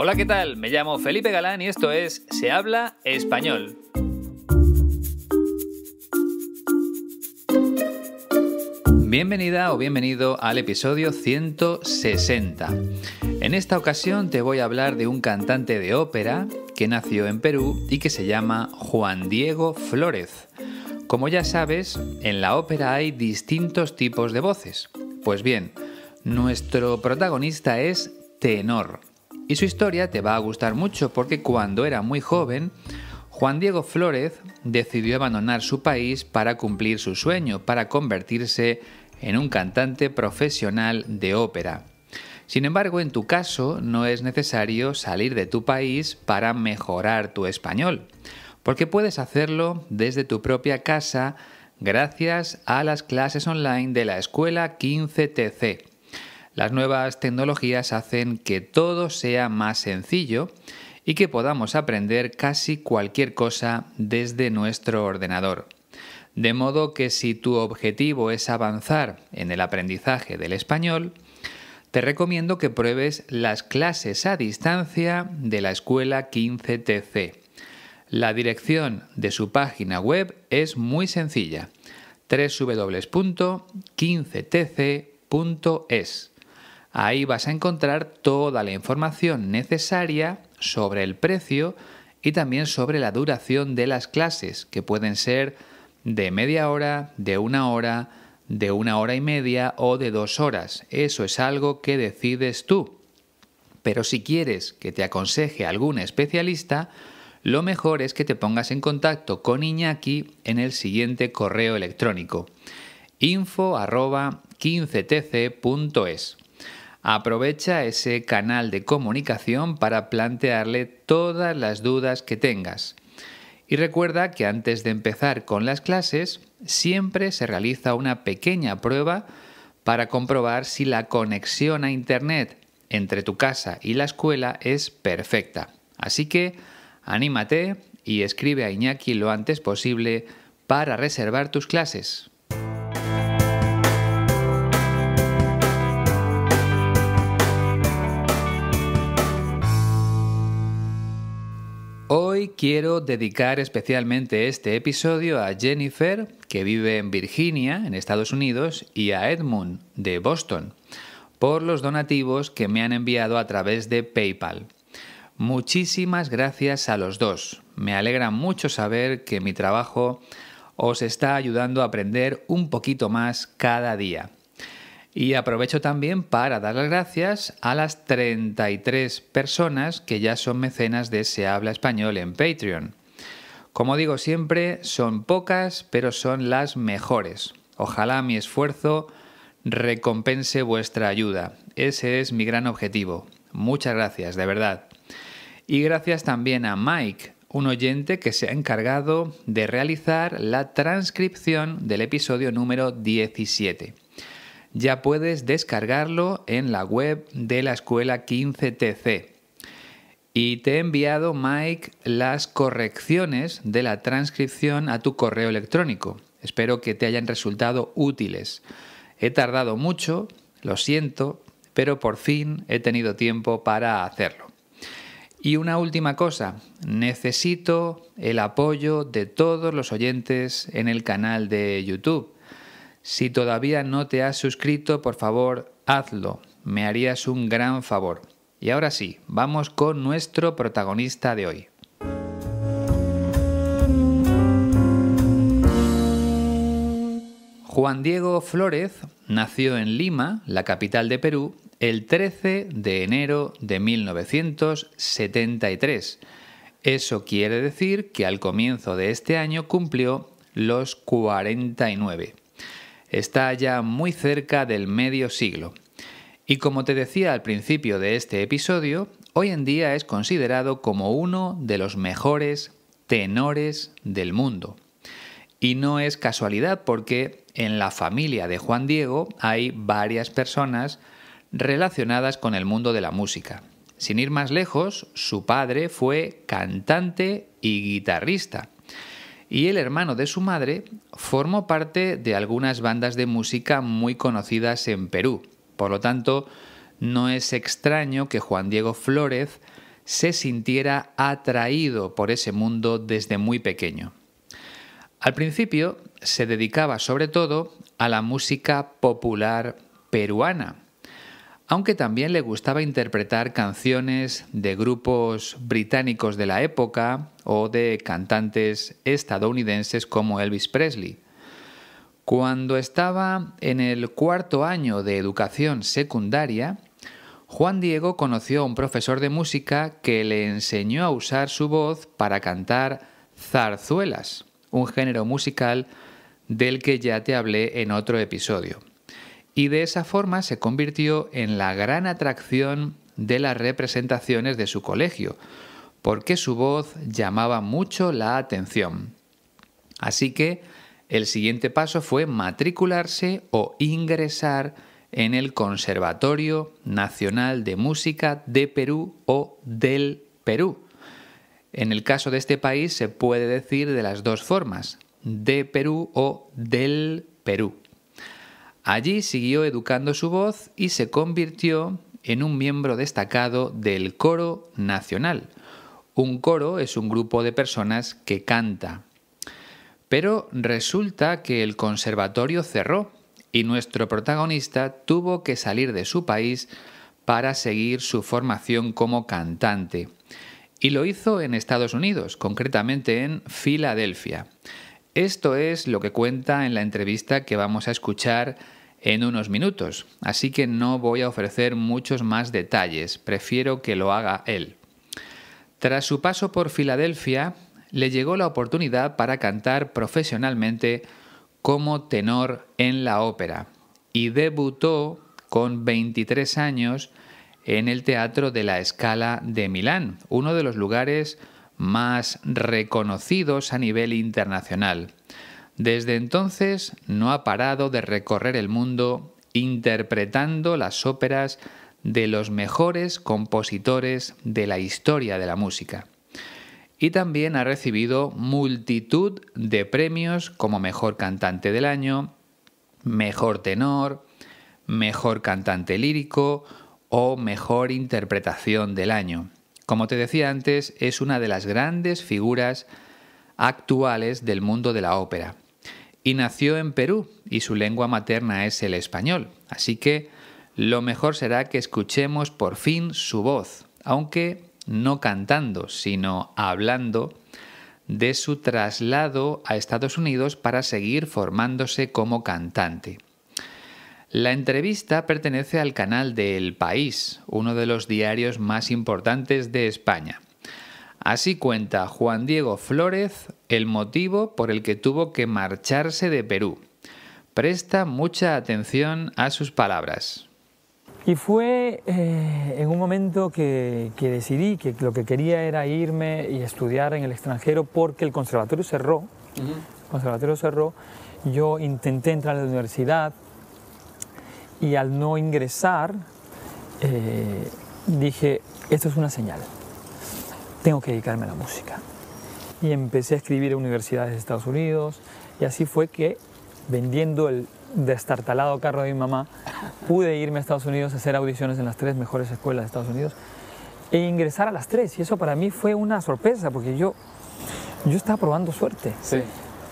Hola, ¿qué tal? Me llamo Felipe Galán y esto es Se habla español. Bienvenida o bienvenido al episodio 160. En esta ocasión te voy a hablar de un cantante de ópera que nació en Perú y que se llama Juan Diego Flórez. Como ya sabes, en la ópera hay distintos tipos de voces. Pues bien, nuestro protagonista es tenor, y su historia te va a gustar mucho porque cuando era muy joven, Juan Diego Flores decidió abandonar su país para cumplir su sueño, para convertirse en un cantante profesional de ópera. Sin embargo, en tu caso no es necesario salir de tu país para mejorar tu español, porque puedes hacerlo desde tu propia casa gracias a las clases online de la escuela 15TC, las nuevas tecnologías hacen que todo sea más sencillo y que podamos aprender casi cualquier cosa desde nuestro ordenador. De modo que si tu objetivo es avanzar en el aprendizaje del español, te recomiendo que pruebes las clases a distancia de la escuela 15TC. La dirección de su página web es muy sencilla: www.15tc.es. Ahí vas a encontrar toda la información necesaria sobre el precio y también sobre la duración de las clases, que pueden ser de media hora, de una hora, de una hora y media o de dos horas. Eso es algo que decides tú. Pero si quieres que te aconseje algún especialista, lo mejor es que te pongas en contacto con Iñaki en el siguiente correo electrónico info tces Aprovecha ese canal de comunicación para plantearle todas las dudas que tengas. Y recuerda que antes de empezar con las clases, siempre se realiza una pequeña prueba para comprobar si la conexión a Internet entre tu casa y la escuela es perfecta. Así que anímate y escribe a Iñaki lo antes posible para reservar tus clases. quiero dedicar especialmente este episodio a Jennifer, que vive en Virginia, en Estados Unidos, y a Edmund, de Boston, por los donativos que me han enviado a través de PayPal. Muchísimas gracias a los dos. Me alegra mucho saber que mi trabajo os está ayudando a aprender un poquito más cada día. Y aprovecho también para dar las gracias a las 33 personas que ya son mecenas de Se Habla Español en Patreon. Como digo siempre, son pocas, pero son las mejores. Ojalá mi esfuerzo recompense vuestra ayuda. Ese es mi gran objetivo. Muchas gracias, de verdad. Y gracias también a Mike, un oyente que se ha encargado de realizar la transcripción del episodio número 17 ya puedes descargarlo en la web de la escuela 15TC. Y te he enviado, Mike, las correcciones de la transcripción a tu correo electrónico. Espero que te hayan resultado útiles. He tardado mucho, lo siento, pero por fin he tenido tiempo para hacerlo. Y una última cosa, necesito el apoyo de todos los oyentes en el canal de YouTube. Si todavía no te has suscrito, por favor, hazlo. Me harías un gran favor. Y ahora sí, vamos con nuestro protagonista de hoy. Juan Diego Flores nació en Lima, la capital de Perú, el 13 de enero de 1973. Eso quiere decir que al comienzo de este año cumplió los 49 está ya muy cerca del medio siglo. Y como te decía al principio de este episodio, hoy en día es considerado como uno de los mejores tenores del mundo. Y no es casualidad porque en la familia de Juan Diego hay varias personas relacionadas con el mundo de la música. Sin ir más lejos, su padre fue cantante y guitarrista y el hermano de su madre formó parte de algunas bandas de música muy conocidas en Perú. Por lo tanto, no es extraño que Juan Diego Flórez se sintiera atraído por ese mundo desde muy pequeño. Al principio se dedicaba sobre todo a la música popular peruana, aunque también le gustaba interpretar canciones de grupos británicos de la época o de cantantes estadounidenses como Elvis Presley. Cuando estaba en el cuarto año de educación secundaria, Juan Diego conoció a un profesor de música que le enseñó a usar su voz para cantar zarzuelas, un género musical del que ya te hablé en otro episodio y de esa forma se convirtió en la gran atracción de las representaciones de su colegio, porque su voz llamaba mucho la atención. Así que el siguiente paso fue matricularse o ingresar en el Conservatorio Nacional de Música de Perú o del Perú. En el caso de este país se puede decir de las dos formas, de Perú o del Perú. Allí siguió educando su voz y se convirtió en un miembro destacado del coro nacional. Un coro es un grupo de personas que canta. Pero resulta que el conservatorio cerró y nuestro protagonista tuvo que salir de su país para seguir su formación como cantante. Y lo hizo en Estados Unidos, concretamente en Filadelfia. Esto es lo que cuenta en la entrevista que vamos a escuchar en unos minutos, así que no voy a ofrecer muchos más detalles, prefiero que lo haga él. Tras su paso por Filadelfia, le llegó la oportunidad para cantar profesionalmente como tenor en la ópera y debutó con 23 años en el Teatro de la Escala de Milán, uno de los lugares más reconocidos a nivel internacional. Desde entonces no ha parado de recorrer el mundo interpretando las óperas de los mejores compositores de la historia de la música. Y también ha recibido multitud de premios como Mejor Cantante del Año, Mejor Tenor, Mejor Cantante Lírico o Mejor Interpretación del Año. Como te decía antes, es una de las grandes figuras actuales del mundo de la ópera y nació en Perú y su lengua materna es el español. Así que lo mejor será que escuchemos por fin su voz, aunque no cantando, sino hablando de su traslado a Estados Unidos para seguir formándose como cantante. La entrevista pertenece al canal de El País, uno de los diarios más importantes de España. Así cuenta Juan Diego Flórez el motivo por el que tuvo que marcharse de Perú. Presta mucha atención a sus palabras. Y fue eh, en un momento que, decidí que lo que quería era irme y estudiar en el extranjero porque el conservatorio cerró. conservatorio cerró. Yo intenté entrar a la universidad y al no ingresar eh, dije, esto es una señal tengo que dedicarme a la música. Y empecé a escribir a universidades de Estados Unidos y así fue que vendiendo el destartalado carro de mi mamá, pude irme a Estados Unidos a hacer audiciones en las tres mejores escuelas de Estados Unidos e ingresar a las tres. Y eso para mí fue una sorpresa porque yo, yo estaba probando suerte. Sí.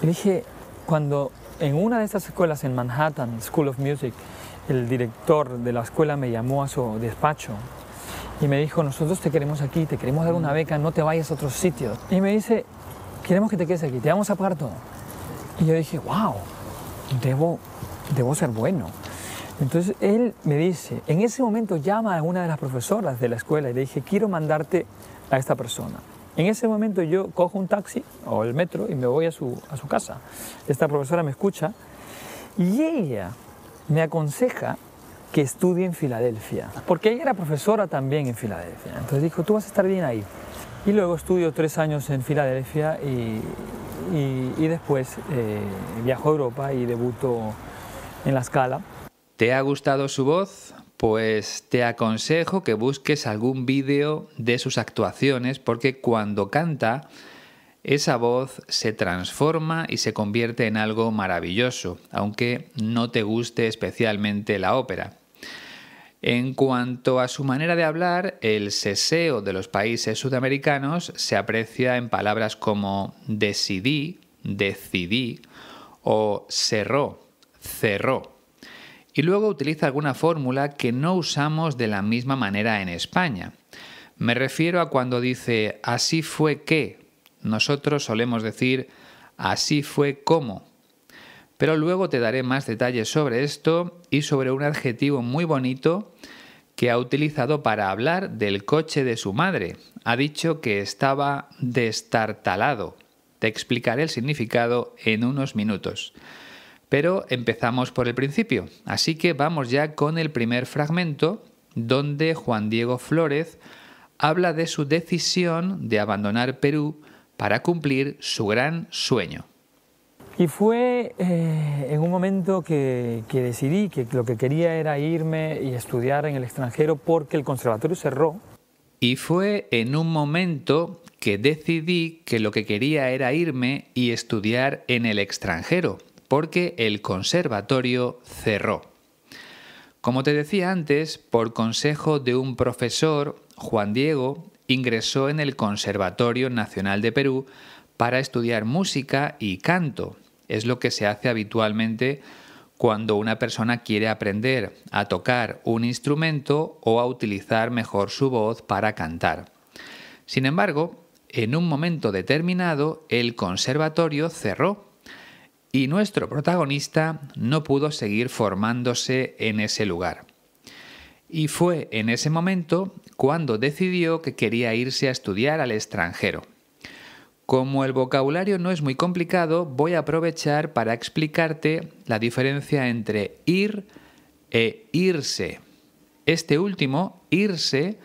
Y dije, cuando en una de esas escuelas en Manhattan, School of Music, el director de la escuela me llamó a su despacho y me dijo, nosotros te queremos aquí, te queremos dar una beca, no te vayas a otros sitios. Y me dice, queremos que te quedes aquí, te vamos a pagar todo. Y yo dije, wow, debo, debo ser bueno. Entonces él me dice, en ese momento llama a una de las profesoras de la escuela y le dije, quiero mandarte a esta persona. En ese momento yo cojo un taxi o el metro y me voy a su, a su casa. Esta profesora me escucha y ella me aconseja que estudie en Filadelfia, porque ella era profesora también en Filadelfia. Entonces dijo, tú vas a estar bien ahí. Y luego estudió tres años en Filadelfia y, después eh, viajó a Europa y debutó en la escala. ¿Te ha gustado su voz? Pues te aconsejo que busques algún vídeo de sus actuaciones porque cuando canta esa voz se transforma y se convierte en algo maravilloso, aunque no te guste especialmente la ópera. En cuanto a su manera de hablar, el seseo de los países sudamericanos se aprecia en palabras como decidí, decidí o cerró, cerró. Y luego utiliza alguna fórmula que no usamos de la misma manera en España. Me refiero a cuando dice así fue que. Nosotros solemos decir así fue como pero luego te daré más detalles sobre esto y sobre un adjetivo muy bonito que ha utilizado para hablar del coche de su madre. Ha dicho que estaba destartalado. Te explicaré el significado en unos minutos. Pero empezamos por el principio, así que vamos ya con el primer fragmento donde Juan Diego Flores habla de su decisión de abandonar Perú para cumplir su gran sueño. Y fue eh, en un momento que, decidí que lo que quería era irme y estudiar en el extranjero porque el conservatorio cerró. Y fue en un momento que decidí que lo que quería era irme y estudiar en el extranjero porque el conservatorio cerró. Como te decía antes, por consejo de un profesor, Juan Diego ingresó en el Conservatorio Nacional de Perú para estudiar música y canto, es lo que se hace habitualmente cuando una persona quiere aprender a tocar un instrumento o a utilizar mejor su voz para cantar. Sin embargo, en un momento determinado el conservatorio cerró y nuestro protagonista no pudo seguir formándose en ese lugar. Y fue en ese momento cuando decidió que quería irse a estudiar al extranjero. Como el vocabulario no es muy complicado, voy a aprovechar para explicarte la diferencia entre ir e irse. Este último, irse,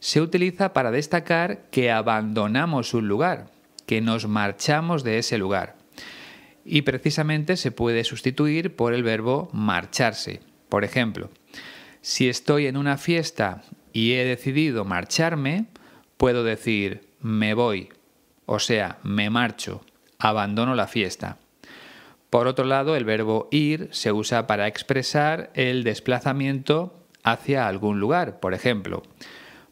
se utiliza para destacar que abandonamos un lugar, que nos marchamos de ese lugar. Y precisamente se puede sustituir por el verbo marcharse. Por ejemplo, si estoy en una fiesta y he decidido marcharme, puedo decir me voy o sea, me marcho, abandono la fiesta. Por otro lado, el verbo ir se usa para expresar el desplazamiento hacia algún lugar. Por ejemplo,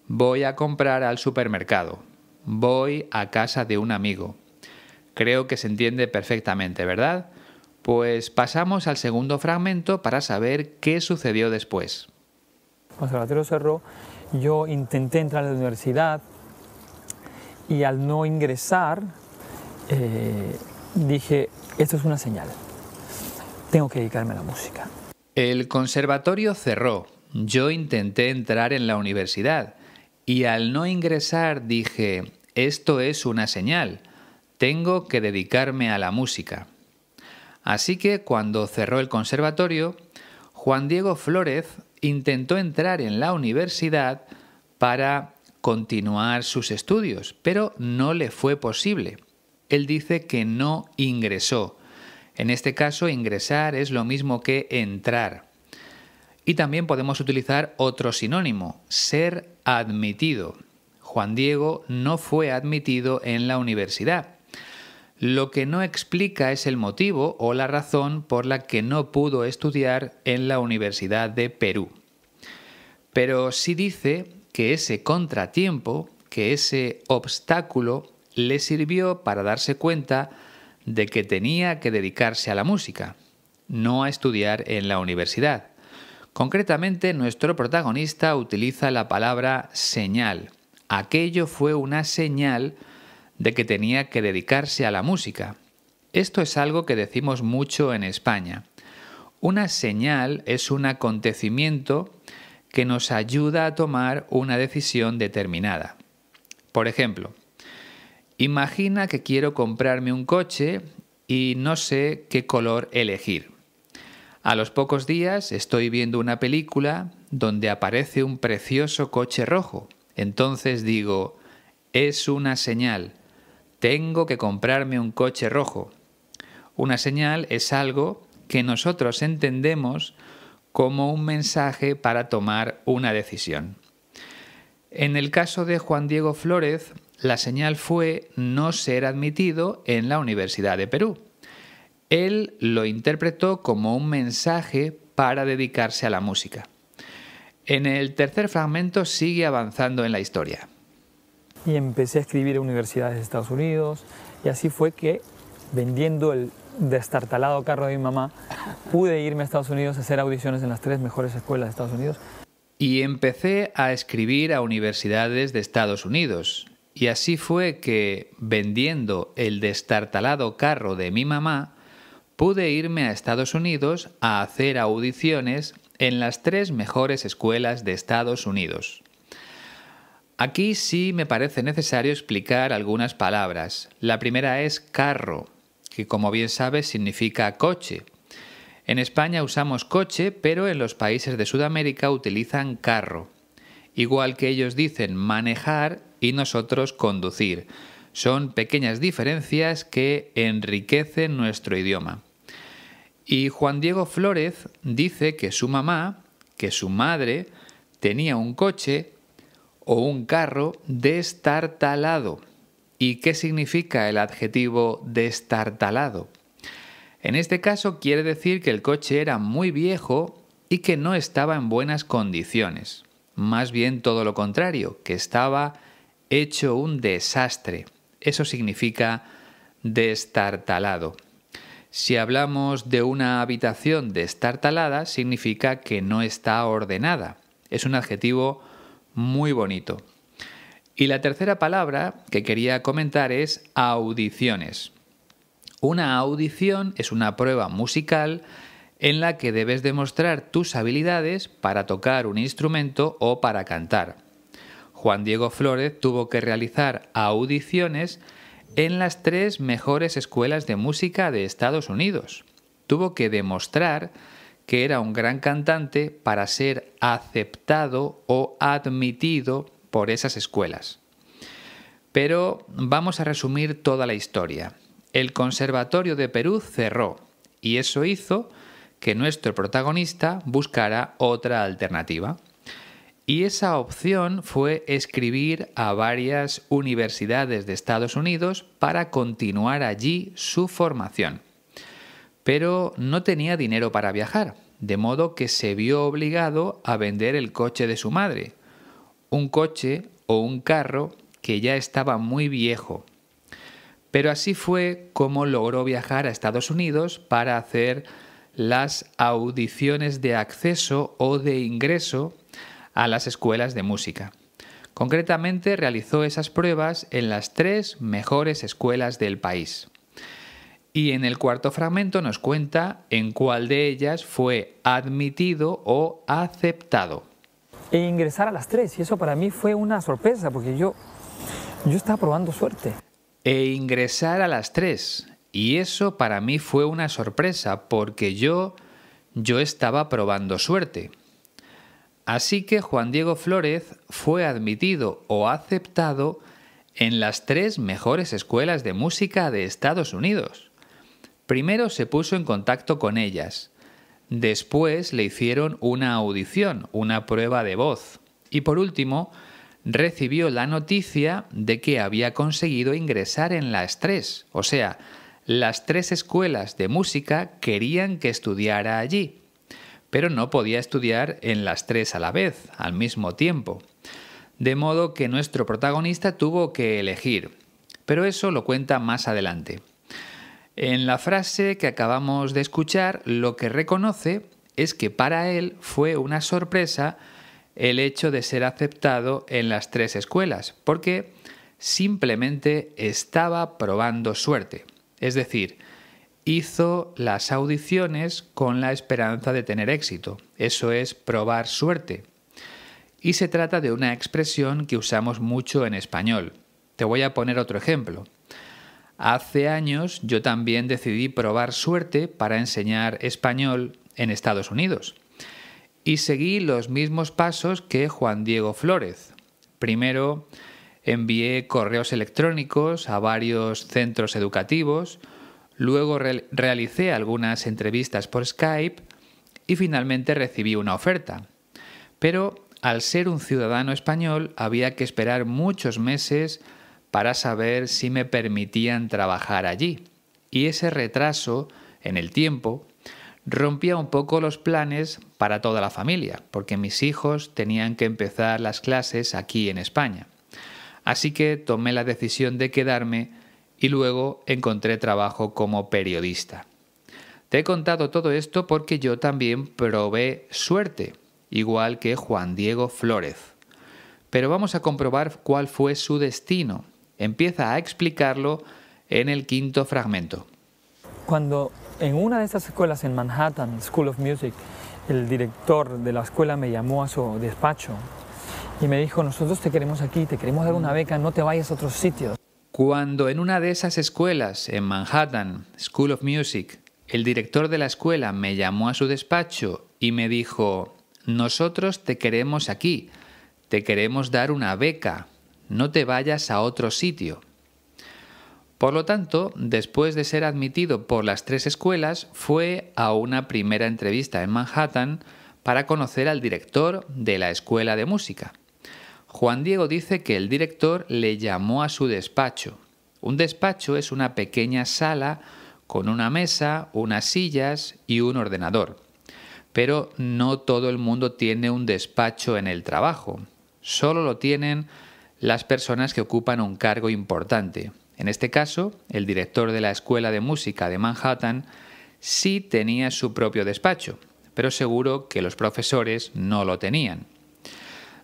voy a comprar al supermercado, voy a casa de un amigo. Creo que se entiende perfectamente, ¿verdad? Pues pasamos al segundo fragmento para saber qué sucedió después. cerró, yo intenté entrar a la universidad, y al no ingresar eh, dije, esto es una señal, tengo que dedicarme a la música. El conservatorio cerró, yo intenté entrar en la universidad y al no ingresar dije, esto es una señal, tengo que dedicarme a la música. Así que cuando cerró el conservatorio, Juan Diego Flórez intentó entrar en la universidad para continuar sus estudios, pero no le fue posible. Él dice que no ingresó. En este caso, ingresar es lo mismo que entrar. Y también podemos utilizar otro sinónimo, ser admitido. Juan Diego no fue admitido en la universidad. Lo que no explica es el motivo o la razón por la que no pudo estudiar en la Universidad de Perú. Pero sí dice que ese contratiempo, que ese obstáculo le sirvió para darse cuenta de que tenía que dedicarse a la música, no a estudiar en la universidad. Concretamente, nuestro protagonista utiliza la palabra señal. Aquello fue una señal de que tenía que dedicarse a la música. Esto es algo que decimos mucho en España. Una señal es un acontecimiento que nos ayuda a tomar una decisión determinada. Por ejemplo, imagina que quiero comprarme un coche y no sé qué color elegir. A los pocos días estoy viendo una película donde aparece un precioso coche rojo. Entonces digo, es una señal, tengo que comprarme un coche rojo. Una señal es algo que nosotros entendemos como un mensaje para tomar una decisión. En el caso de Juan Diego Flores, la señal fue no ser admitido en la Universidad de Perú. Él lo interpretó como un mensaje para dedicarse a la música. En el tercer fragmento sigue avanzando en la historia. Y empecé a escribir a universidades de Estados Unidos y así fue que vendiendo el destartalado carro de mi mamá, pude irme a Estados Unidos a hacer audiciones en las tres mejores escuelas de Estados Unidos. Y empecé a escribir a universidades de Estados Unidos. Y así fue que, vendiendo el destartalado carro de mi mamá, pude irme a Estados Unidos a hacer audiciones en las tres mejores escuelas de Estados Unidos. Aquí sí me parece necesario explicar algunas palabras. La primera es carro, que como bien sabes significa coche. En España usamos coche, pero en los países de Sudamérica utilizan carro. Igual que ellos dicen manejar y nosotros conducir. Son pequeñas diferencias que enriquecen nuestro idioma. Y Juan Diego Flórez dice que su mamá, que su madre, tenía un coche o un carro destartalado. ¿Y qué significa el adjetivo destartalado? En este caso quiere decir que el coche era muy viejo y que no estaba en buenas condiciones. Más bien todo lo contrario, que estaba hecho un desastre. Eso significa destartalado. Si hablamos de una habitación destartalada, significa que no está ordenada. Es un adjetivo muy bonito. Y la tercera palabra que quería comentar es audiciones. Una audición es una prueba musical en la que debes demostrar tus habilidades para tocar un instrumento o para cantar. Juan Diego Flores tuvo que realizar audiciones en las tres mejores escuelas de música de Estados Unidos. Tuvo que demostrar que era un gran cantante para ser aceptado o admitido por esas escuelas. Pero vamos a resumir toda la historia. El Conservatorio de Perú cerró y eso hizo que nuestro protagonista buscara otra alternativa. Y esa opción fue escribir a varias universidades de Estados Unidos para continuar allí su formación. Pero no tenía dinero para viajar, de modo que se vio obligado a vender el coche de su madre, un coche o un carro que ya estaba muy viejo. Pero así fue como logró viajar a Estados Unidos para hacer las audiciones de acceso o de ingreso a las escuelas de música. Concretamente realizó esas pruebas en las tres mejores escuelas del país. Y en el cuarto fragmento nos cuenta en cuál de ellas fue admitido o aceptado e ingresar a las tres. Y eso para mí fue una sorpresa porque yo, yo estaba probando suerte. E ingresar a las tres. Y eso para mí fue una sorpresa porque yo, yo estaba probando suerte. Así que Juan Diego Flórez fue admitido o aceptado en las tres mejores escuelas de música de Estados Unidos. Primero se puso en contacto con ellas, Después le hicieron una audición, una prueba de voz. Y por último, recibió la noticia de que había conseguido ingresar en las tres. O sea, las tres escuelas de música querían que estudiara allí, pero no podía estudiar en las tres a la vez, al mismo tiempo. De modo que nuestro protagonista tuvo que elegir. Pero eso lo cuenta más adelante. En la frase que acabamos de escuchar, lo que reconoce es que para él fue una sorpresa el hecho de ser aceptado en las tres escuelas, porque simplemente estaba probando suerte. Es decir, hizo las audiciones con la esperanza de tener éxito. Eso es probar suerte. Y se trata de una expresión que usamos mucho en español. Te voy a poner otro ejemplo. Hace años yo también decidí probar suerte para enseñar español en Estados Unidos. Y seguí los mismos pasos que Juan Diego Flórez. Primero, envié correos electrónicos a varios centros educativos, luego realicé algunas entrevistas por Skype y finalmente recibí una oferta. Pero al ser un ciudadano español había que esperar muchos meses para saber si me permitían trabajar allí. Y ese retraso en el tiempo rompía un poco los planes para toda la familia, porque mis hijos tenían que empezar las clases aquí en España. Así que tomé la decisión de quedarme y luego encontré trabajo como periodista. Te he contado todo esto porque yo también probé suerte, igual que Juan Diego Flórez. Pero vamos a comprobar cuál fue su destino Empieza a explicarlo en el quinto fragmento. Cuando en una de esas escuelas en Manhattan, School of Music, el director de la escuela me llamó a su despacho y me dijo, nosotros te queremos aquí, te queremos dar una beca, no te vayas a otros sitios. Cuando en una de esas escuelas en Manhattan, School of Music, el director de la escuela me llamó a su despacho y me dijo, nosotros te queremos aquí, te queremos dar una beca, no te vayas a otro sitio. Por lo tanto, después de ser admitido por las tres escuelas, fue a una primera entrevista en Manhattan para conocer al director de la escuela de música. Juan Diego dice que el director le llamó a su despacho. Un despacho es una pequeña sala con una mesa, unas sillas y un ordenador. Pero no todo el mundo tiene un despacho en el trabajo. Solo lo tienen las personas que ocupan un cargo importante. En este caso, el director de la Escuela de Música de Manhattan sí tenía su propio despacho, pero seguro que los profesores no lo tenían.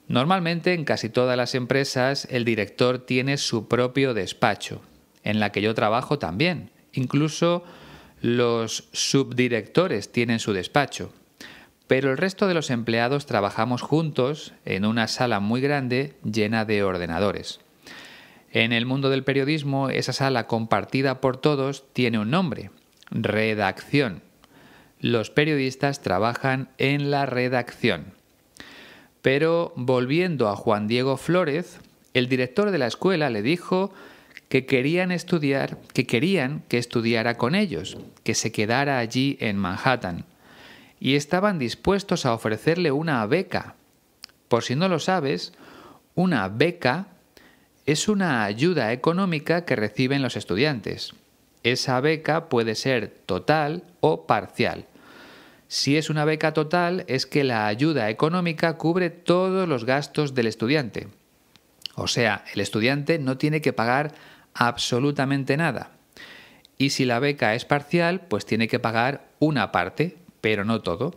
Normalmente en casi todas las empresas el director tiene su propio despacho, en la que yo trabajo también. Incluso los subdirectores tienen su despacho pero el resto de los empleados trabajamos juntos en una sala muy grande llena de ordenadores. En el mundo del periodismo, esa sala compartida por todos tiene un nombre, redacción. Los periodistas trabajan en la redacción. Pero volviendo a Juan Diego Flores, el director de la escuela le dijo que querían estudiar, que querían que estudiara con ellos, que se quedara allí en Manhattan y estaban dispuestos a ofrecerle una beca. Por si no lo sabes, una beca es una ayuda económica que reciben los estudiantes. Esa beca puede ser total o parcial. Si es una beca total, es que la ayuda económica cubre todos los gastos del estudiante. O sea, el estudiante no tiene que pagar absolutamente nada. Y si la beca es parcial, pues tiene que pagar una parte, pero no todo.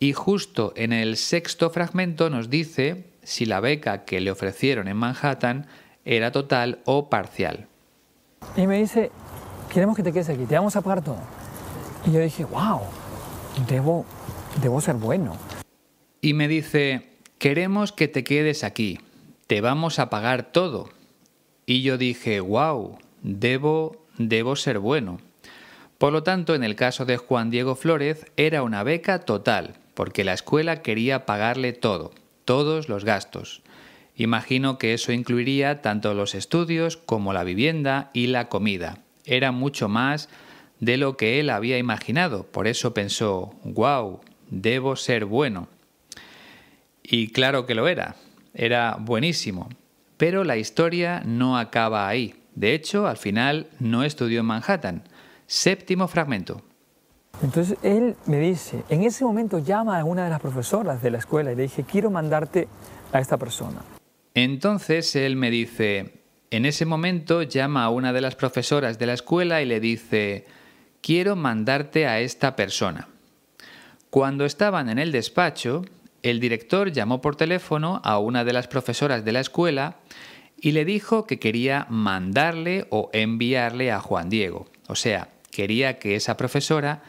Y justo en el sexto fragmento nos dice si la beca que le ofrecieron en Manhattan era total o parcial. Y me dice, queremos que te quedes aquí, te vamos a pagar todo. Y yo dije, wow, debo, debo ser bueno. Y me dice, queremos que te quedes aquí, te vamos a pagar todo. Y yo dije, wow, debo, debo ser bueno. Por lo tanto, en el caso de Juan Diego Flores era una beca total, porque la escuela quería pagarle todo, todos los gastos. Imagino que eso incluiría tanto los estudios como la vivienda y la comida. Era mucho más de lo que él había imaginado, por eso pensó, wow, debo ser bueno. Y claro que lo era, era buenísimo. Pero la historia no acaba ahí. De hecho, al final no estudió en Manhattan, Séptimo fragmento. Entonces él me dice, en ese momento llama a una de las profesoras de la escuela y le dice, quiero mandarte a esta persona. Entonces él me dice, en ese momento llama a una de las profesoras de la escuela y le dice, quiero mandarte a esta persona. Cuando estaban en el despacho, el director llamó por teléfono a una de las profesoras de la escuela y le dijo que quería mandarle o enviarle a Juan Diego. O sea, Quería que esa profesora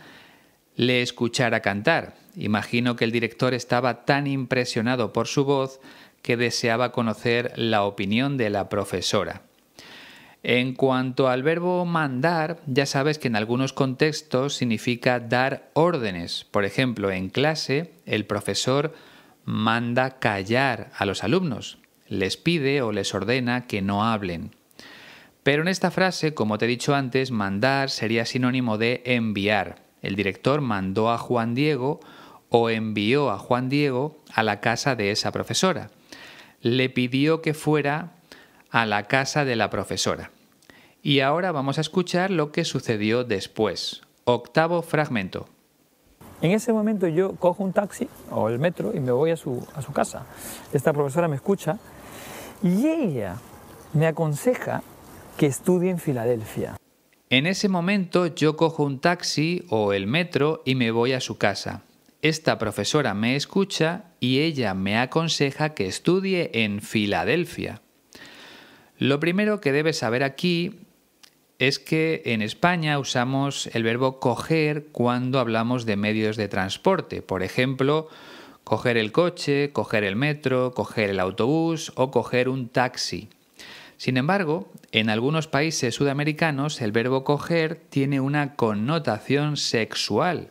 le escuchara cantar. Imagino que el director estaba tan impresionado por su voz que deseaba conocer la opinión de la profesora. En cuanto al verbo mandar, ya sabes que en algunos contextos significa dar órdenes. Por ejemplo, en clase, el profesor manda callar a los alumnos, les pide o les ordena que no hablen. Pero en esta frase, como te he dicho antes, mandar sería sinónimo de enviar. El director mandó a Juan Diego o envió a Juan Diego a la casa de esa profesora. Le pidió que fuera a la casa de la profesora. Y ahora vamos a escuchar lo que sucedió después. Octavo fragmento. En ese momento yo cojo un taxi o el metro y me voy a su, casa. Esta profesora me escucha y ella me aconseja que estudie en Filadelfia. En ese momento yo cojo un taxi o el metro y me voy a su casa. Esta profesora me escucha y ella me aconseja que estudie en Filadelfia. Lo primero que debes saber aquí es que en España usamos el verbo coger cuando hablamos de medios de transporte. Por ejemplo, coger el coche, coger el metro, coger el autobús o coger un taxi. Sin embargo, en algunos países sudamericanos el verbo coger tiene una connotación sexual.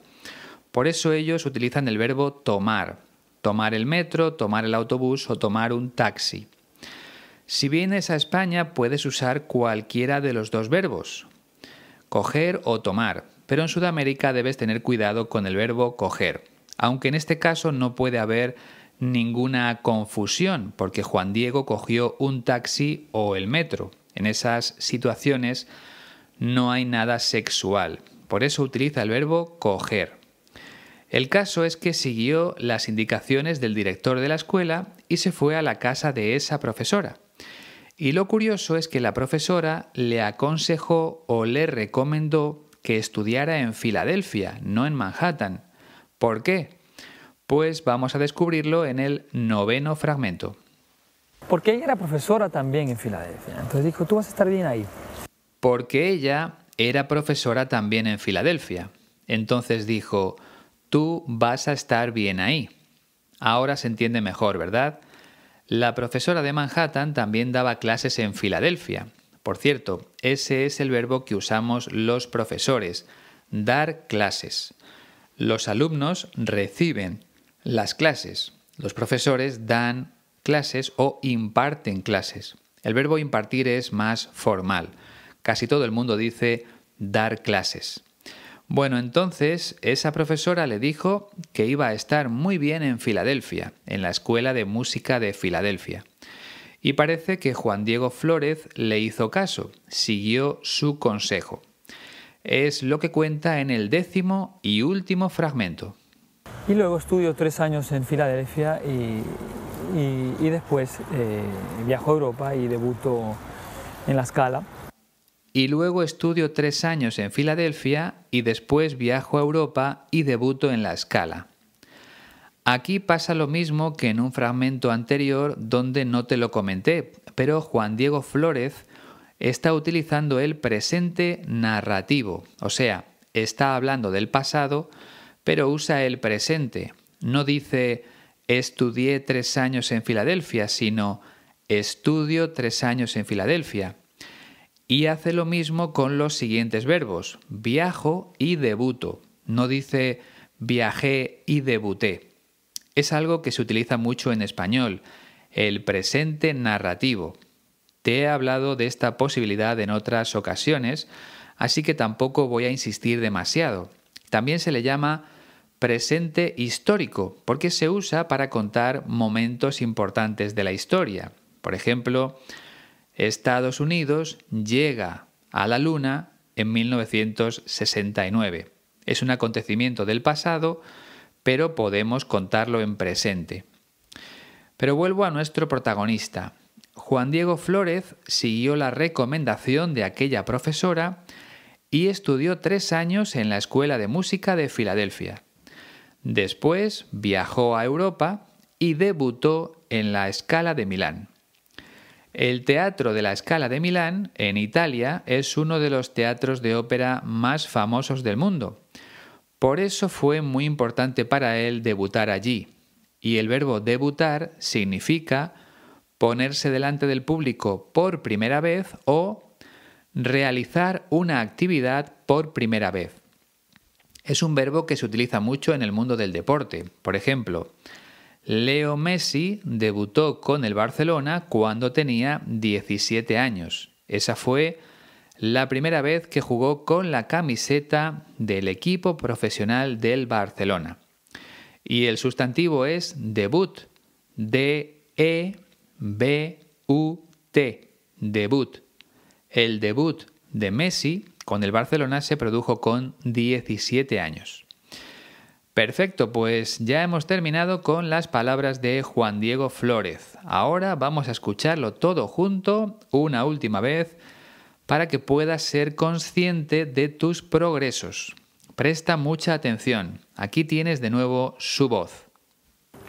Por eso ellos utilizan el verbo tomar, tomar el metro, tomar el autobús o tomar un taxi. Si vienes a España puedes usar cualquiera de los dos verbos, coger o tomar, pero en Sudamérica debes tener cuidado con el verbo coger, aunque en este caso no puede haber ninguna confusión, porque Juan Diego cogió un taxi o el metro. En esas situaciones no hay nada sexual. Por eso utiliza el verbo coger. El caso es que siguió las indicaciones del director de la escuela y se fue a la casa de esa profesora. Y lo curioso es que la profesora le aconsejó o le recomendó que estudiara en Filadelfia, no en Manhattan. ¿Por qué? Pues vamos a descubrirlo en el noveno fragmento. Porque ella era profesora también en Filadelfia. Entonces dijo, tú vas a estar bien ahí. Porque ella era profesora también en Filadelfia. Entonces dijo, tú vas a estar bien ahí. Ahora se entiende mejor, ¿verdad? La profesora de Manhattan también daba clases en Filadelfia. Por cierto, ese es el verbo que usamos los profesores, dar clases. Los alumnos reciben las clases. Los profesores dan clases o imparten clases. El verbo impartir es más formal. Casi todo el mundo dice dar clases. Bueno, entonces esa profesora le dijo que iba a estar muy bien en Filadelfia, en la Escuela de Música de Filadelfia. Y parece que Juan Diego Flórez le hizo caso, siguió su consejo. Es lo que cuenta en el décimo y último fragmento. Y luego estudio tres años en Filadelfia y, después eh, viajo viajó a Europa y debuto en La escala. Y luego estudio tres años en Filadelfia y después viajo a Europa y debuto en La escala. Aquí pasa lo mismo que en un fragmento anterior donde no te lo comenté, pero Juan Diego Flórez está utilizando el presente narrativo, o sea, está hablando del pasado, pero usa el presente. No dice estudié tres años en Filadelfia, sino estudio tres años en Filadelfia. Y hace lo mismo con los siguientes verbos, viajo y debuto. No dice viajé y debuté. Es algo que se utiliza mucho en español, el presente narrativo. Te he hablado de esta posibilidad en otras ocasiones, así que tampoco voy a insistir demasiado. También se le llama presente histórico, porque se usa para contar momentos importantes de la historia. Por ejemplo, Estados Unidos llega a la Luna en 1969. Es un acontecimiento del pasado, pero podemos contarlo en presente. Pero vuelvo a nuestro protagonista. Juan Diego Flórez siguió la recomendación de aquella profesora y estudió tres años en la Escuela de Música de Filadelfia. Después viajó a Europa y debutó en la Escala de Milán. El Teatro de la Escala de Milán, en Italia, es uno de los teatros de ópera más famosos del mundo. Por eso fue muy importante para él debutar allí. Y el verbo debutar significa ponerse delante del público por primera vez o Realizar una actividad por primera vez. Es un verbo que se utiliza mucho en el mundo del deporte. Por ejemplo, Leo Messi debutó con el Barcelona cuando tenía 17 años. Esa fue la primera vez que jugó con la camiseta del equipo profesional del Barcelona. Y el sustantivo es debut. E D-E-B-U-T. Debut. El debut de Messi con el Barcelona se produjo con 17 años. Perfecto, pues ya hemos terminado con las palabras de Juan Diego Flórez. Ahora vamos a escucharlo todo junto una última vez para que puedas ser consciente de tus progresos. Presta mucha atención. Aquí tienes de nuevo su voz.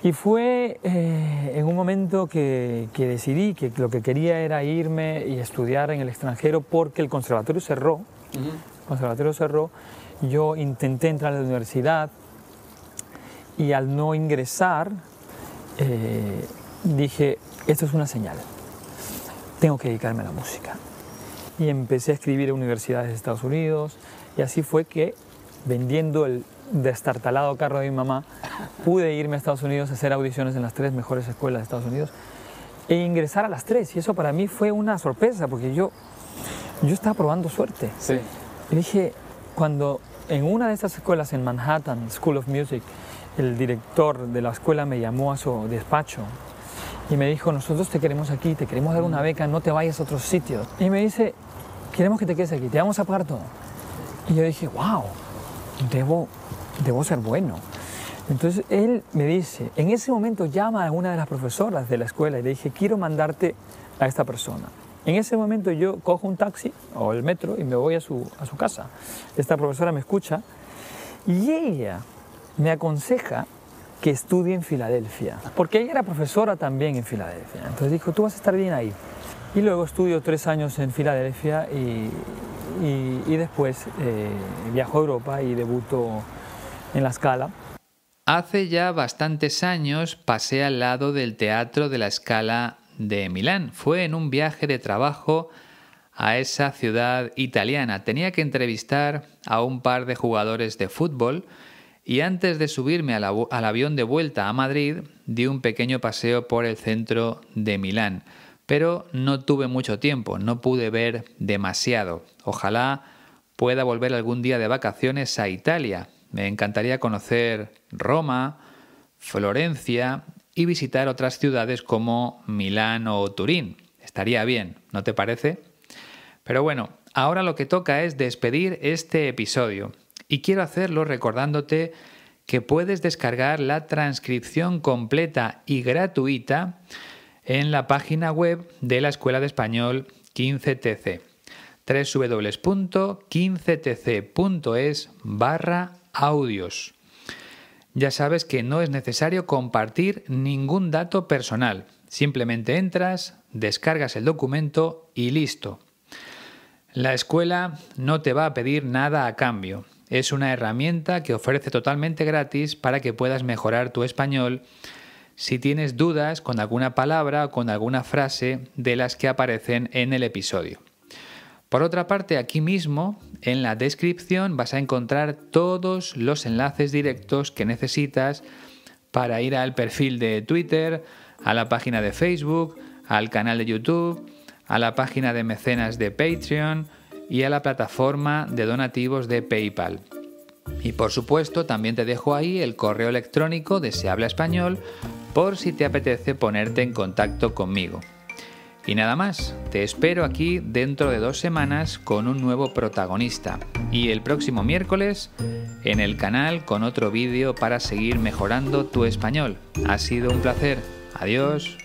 Y fue eh, en un momento que, que, decidí que lo que quería era irme y estudiar en el extranjero porque el conservatorio cerró. El conservatorio cerró. Yo intenté entrar a la universidad y al no ingresar eh, dije, esto es una señal. Tengo que dedicarme a la música. Y empecé a escribir en universidades de Estados Unidos y así fue que vendiendo el destartalado carro de mi mamá, pude irme a Estados Unidos a hacer audiciones en las tres mejores escuelas de Estados Unidos e ingresar a las tres. Y eso para mí fue una sorpresa porque yo, yo estaba probando suerte. Y dije, cuando en una de esas escuelas en Manhattan, School of Music, el director de la escuela me llamó a su despacho y me dijo, nosotros te queremos aquí, te queremos dar una mm. beca, no te vayas a otros sitios. Y me dice, queremos que te quedes aquí, te vamos a pagar todo. Y yo dije, wow, debo debo ser bueno. Entonces él me dice, en ese momento llama a una de las profesoras de la escuela y le dije, quiero mandarte a esta persona. En ese momento yo cojo un taxi o el metro y me voy a su, casa. Esta profesora me escucha y ella me aconseja que estudie en Filadelfia, porque ella era profesora también en Filadelfia. Entonces dijo, tú vas a estar bien ahí. Y luego estudio tres años en Filadelfia y, después eh, viajo a Europa y debuto en la escala. Hace ya bastantes años pasé al lado del Teatro de la Escala de Milán. Fue en un viaje de trabajo a esa ciudad italiana. Tenía que entrevistar a un par de jugadores de fútbol y antes de subirme al, al avión de vuelta a Madrid di un pequeño paseo por el centro de Milán. Pero no tuve mucho tiempo, no pude ver demasiado. Ojalá pueda volver algún día de vacaciones a Italia, me encantaría conocer Roma, Florencia y visitar otras ciudades como Milán o Turín. Estaría bien, ¿no te parece? Pero bueno, ahora lo que toca es despedir este episodio y quiero hacerlo recordándote que puedes descargar la transcripción completa y gratuita en la página web de la Escuela de Español 15TC www.15tc.es barra audios. Ya sabes que no es necesario compartir ningún dato personal. Simplemente entras, descargas el documento y listo. La escuela no te va a pedir nada a cambio. Es una herramienta que ofrece totalmente gratis para que puedas mejorar tu español si tienes dudas con alguna palabra o con alguna frase de las que aparecen en el episodio. Por otra parte, aquí mismo, en la descripción, vas a encontrar todos los enlaces directos que necesitas para ir al perfil de Twitter, a la página de Facebook, al canal de YouTube, a la página de mecenas de Patreon y a la plataforma de donativos de PayPal. Y por supuesto, también te dejo ahí el correo electrónico de Se Habla Español por si te apetece ponerte en contacto conmigo. Y nada más, te espero aquí dentro de dos semanas con un nuevo protagonista y el próximo miércoles en el canal con otro vídeo para seguir mejorando tu español. Ha sido un placer, adiós.